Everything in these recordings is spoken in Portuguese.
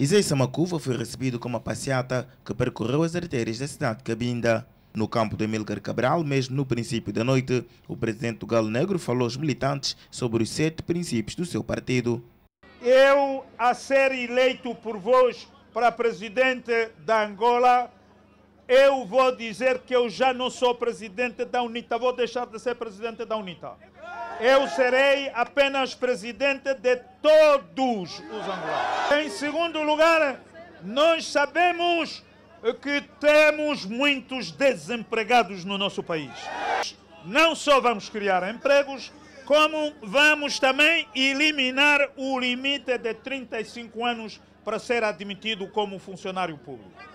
Isei Samacuva foi recebido com uma passeata que percorreu as artérias da cidade de Cabinda. No campo de Emílcar Cabral, mesmo no princípio da noite, o presidente do Galo Negro falou aos militantes sobre os sete princípios do seu partido. Eu, a ser eleito por vós para presidente da Angola, eu vou dizer que eu já não sou presidente da UNITA, vou deixar de ser presidente da UNITA. Eu serei apenas presidente de todos os angolanos. Em segundo lugar, nós sabemos que temos muitos desempregados no nosso país. Não só vamos criar empregos, como vamos também eliminar o limite de 35 anos para ser admitido como funcionário público.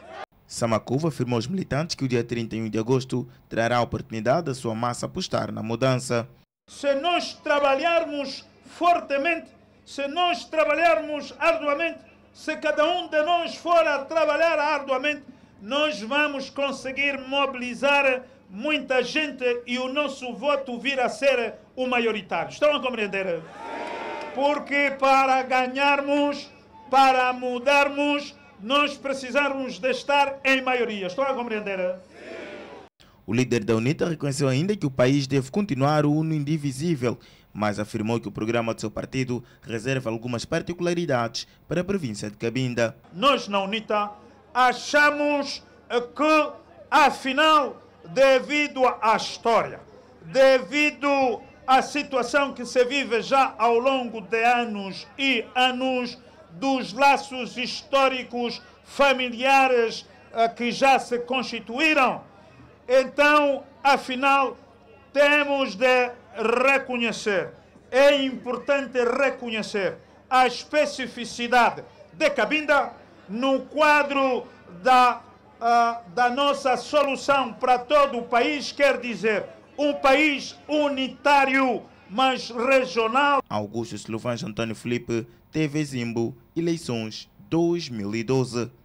Samacuva afirmou aos militantes que o dia 31 de agosto trará a oportunidade da sua massa apostar na mudança. Se nós trabalharmos fortemente, se nós trabalharmos arduamente, se cada um de nós for a trabalhar arduamente, nós vamos conseguir mobilizar muita gente e o nosso voto vir a ser o maioritário. Estão a compreender? Porque para ganharmos, para mudarmos, nós precisarmos de estar em maioria. Estão a compreender? Sim. O líder da UNITA reconheceu ainda que o país deve continuar uno indivisível, mas afirmou que o programa do seu partido reserva algumas particularidades para a província de Cabinda. Nós na UNITA achamos que, afinal, devido à história, devido à situação que se vive já ao longo de anos e anos, dos laços históricos familiares eh, que já se constituíram, então, afinal, temos de reconhecer, é importante reconhecer a especificidade de Cabinda no quadro da, uh, da nossa solução para todo o país, quer dizer, um país unitário mas regional. Augusto Silvães Antônio Felipe, TV Zimbo, eleições 2012.